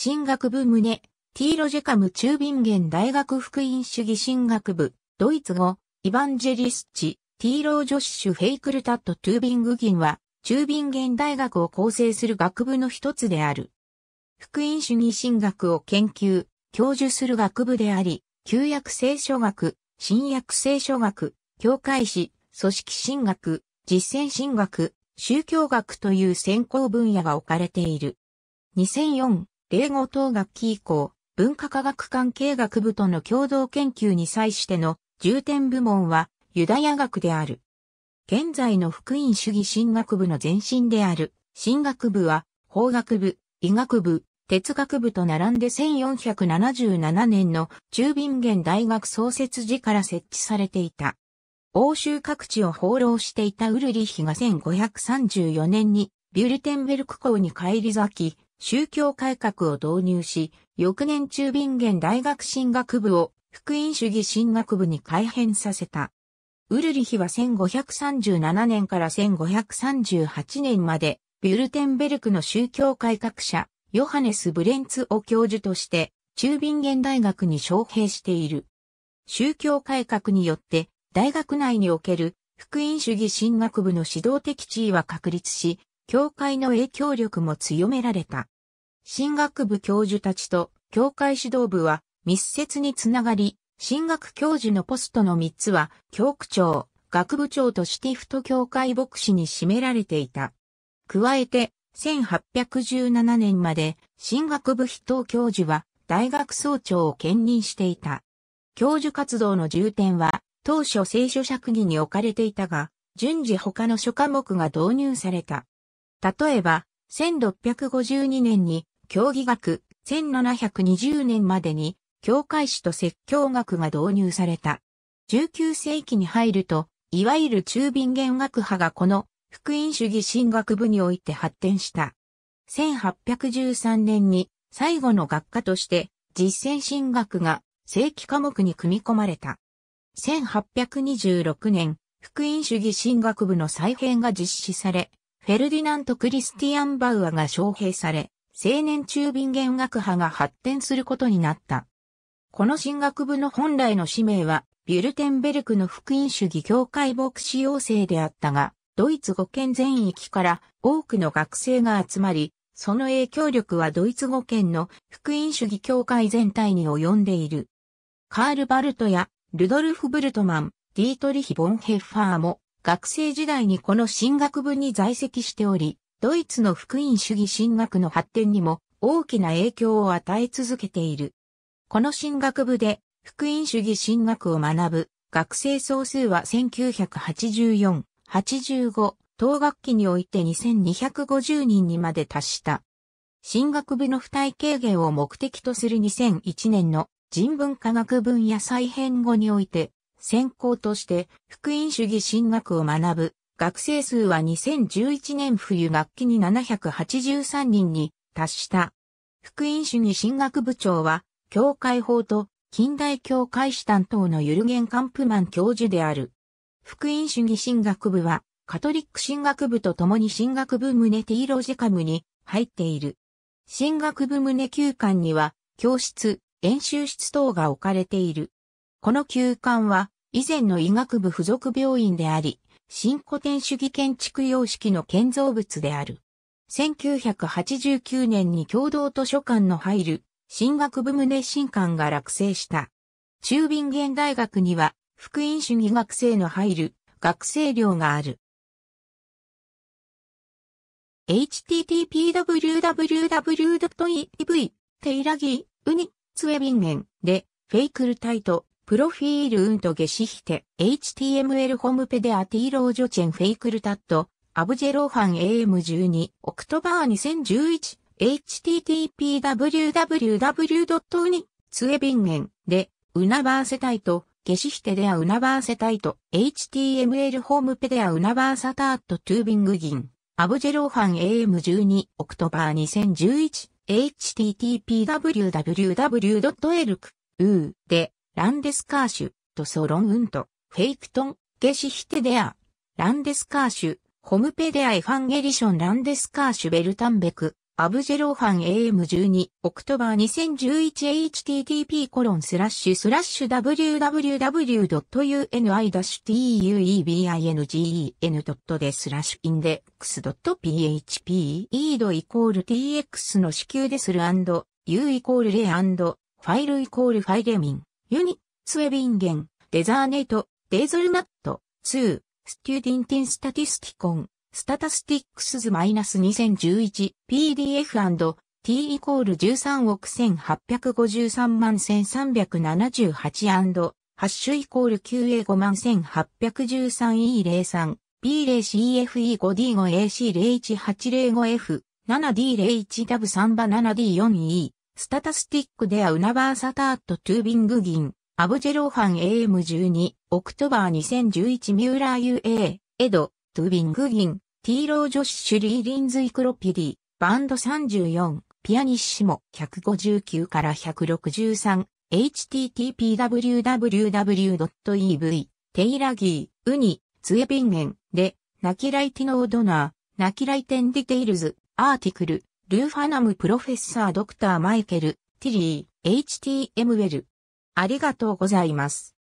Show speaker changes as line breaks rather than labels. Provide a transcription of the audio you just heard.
神学部胸、ーロジェカム中ゲン大学福音主義神学部、ドイツ語、イヴァンジェリスチ、テロージョッシュ・フェイクルタット・トゥービング銀は、中ゲン大学を構成する学部の一つである。福音主義神学を研究、教授する学部であり、旧約聖書学、新約聖書学、教会史、組織神学、実践神学、宗教学という専攻分野が置かれている。2004英語等学期以降、文化科学関係学部との共同研究に際しての重点部門はユダヤ学である。現在の福音主義神学部の前身である、神学部は法学部、医学部、哲学部と並んで1477年の中便現大学創設時から設置されていた。欧州各地を放浪していたウルリヒが1534年にビュルテンベルク校に帰り咲き、宗教改革を導入し、翌年中便元大学進学部を福音主義進学部に改編させた。ウルリヒは1537年から1538年まで、ビュルテンベルクの宗教改革者、ヨハネス・ブレンツを教授として、中便元大学に招聘している。宗教改革によって、大学内における福音主義進学部の指導的地位は確立し、教会の影響力も強められた。神学部教授たちと教会指導部は密接につながり、神学教授のポストの3つは、教区長、学部長とシティフト教会牧師に占められていた。加えて、1817年まで、神学部筆頭教授は、大学総長を兼任していた。教授活動の重点は、当初聖書釈義に置かれていたが、順次他の諸科目が導入された。例えば、1652年に教義学、1720年までに教会史と説教学が導入された。19世紀に入ると、いわゆる中瓶弦学派がこの福音主義神学部において発展した。1813年に最後の学科として実践神学が正規科目に組み込まれた。1826年、福音主義神学部の再編が実施され、フェルディナント・クリスティアン・バウアが招聘され、青年中便弦楽派が発展することになった。この進学部の本来の使命は、ビュルテンベルクの福音主義教会牧師要請であったが、ドイツ語圏全域から多くの学生が集まり、その影響力はドイツ語圏の福音主義教会全体に及んでいる。カール・バルトやルドルフ・ブルトマン、ディートリヒ・ボンヘッファーも学生時代にこの進学部に在籍しており、ドイツの福音主義進学の発展にも大きな影響を与え続けている。この進学部で福音主義進学を学ぶ学生総数は1984、85、等学期において2250人にまで達した。進学部の負担軽減を目的とする2001年の人文科学分野再編後において、専攻として福音主義神学を学ぶ学生数は2011年冬学期に783人に達した。福音主義神学部長は、教会法と近代教会史担当のユルゲン・カンプマン教授である。福音主義神学部は、カトリック神学部と共に神学部胸ティーロジカムに入っている。神学部胸休館には、教室、演習室等が置かれている。この休館は、以前の医学部附属病院であり、新古典主義建築様式の建造物である。1989年に共同図書館の入る、新学部胸新館が落成した。中便現大学には、福音主義学生の入る、学生寮がある。http://www.ev テイラギー、ウニ、ツウェビンゲンで、フェイクルタイト、プロフィール運とゲシヒテ、HTML ホームペデアティーロージョチェンフェイクルタット、アブジェローファン AM12、オクトバー2011、h t t p w w w u n i ツエビンゲン、で、ウナバーセタイト、ゲシヒテデアウナバーセタイト、HTML ホームペデアウナバーサタートトゥービングギン、アブジェローファン AM12、オクトバー2011、h t t p w w w e l k ー、で、ランデスカーシュ、とソロンウント、フェイクトン、ゲシヒテデア、ランデスカーシュ、ホムペデアエファンゲリションランデスカーシュベルタンベク、アブジェローファン AM12、オクトバー 2011http コロンスラッシュスラッシュ www.uni-tuebingen.de スラッシュインデックス .php イードイコール tx の支給でする &u イコールレイファイルイコールファイレミン。ユニ、スウェビンゲン、デザーネイト、デーズルナット、ツー、ステューディンティンスタティスティコン、スタタスティックスズマイナス2011、PDF& t イコール13億1853万1378ハッシュイコール QA5 万1813 E03、B0CFE5D5AC01805F、7D01W3 バ 7D4E、スタタスティックデアウナバーサタートトゥービングギン、アブジェローハン AM12、オクトバー2011ミューラー UA、エド、トゥービングギン、ティーロー女子シュリーリンズイクロピディ、バンド34、ピアニッシモ159から 163httpwww.ev テイラギー、ウニ、ツエピンゲン、で、ナキライティノードナー、ナキライテンディテイルズ、アーティクル、ルーファナムプロフェッサードクターマイケル、ティリー、HTM l ありがとうございます。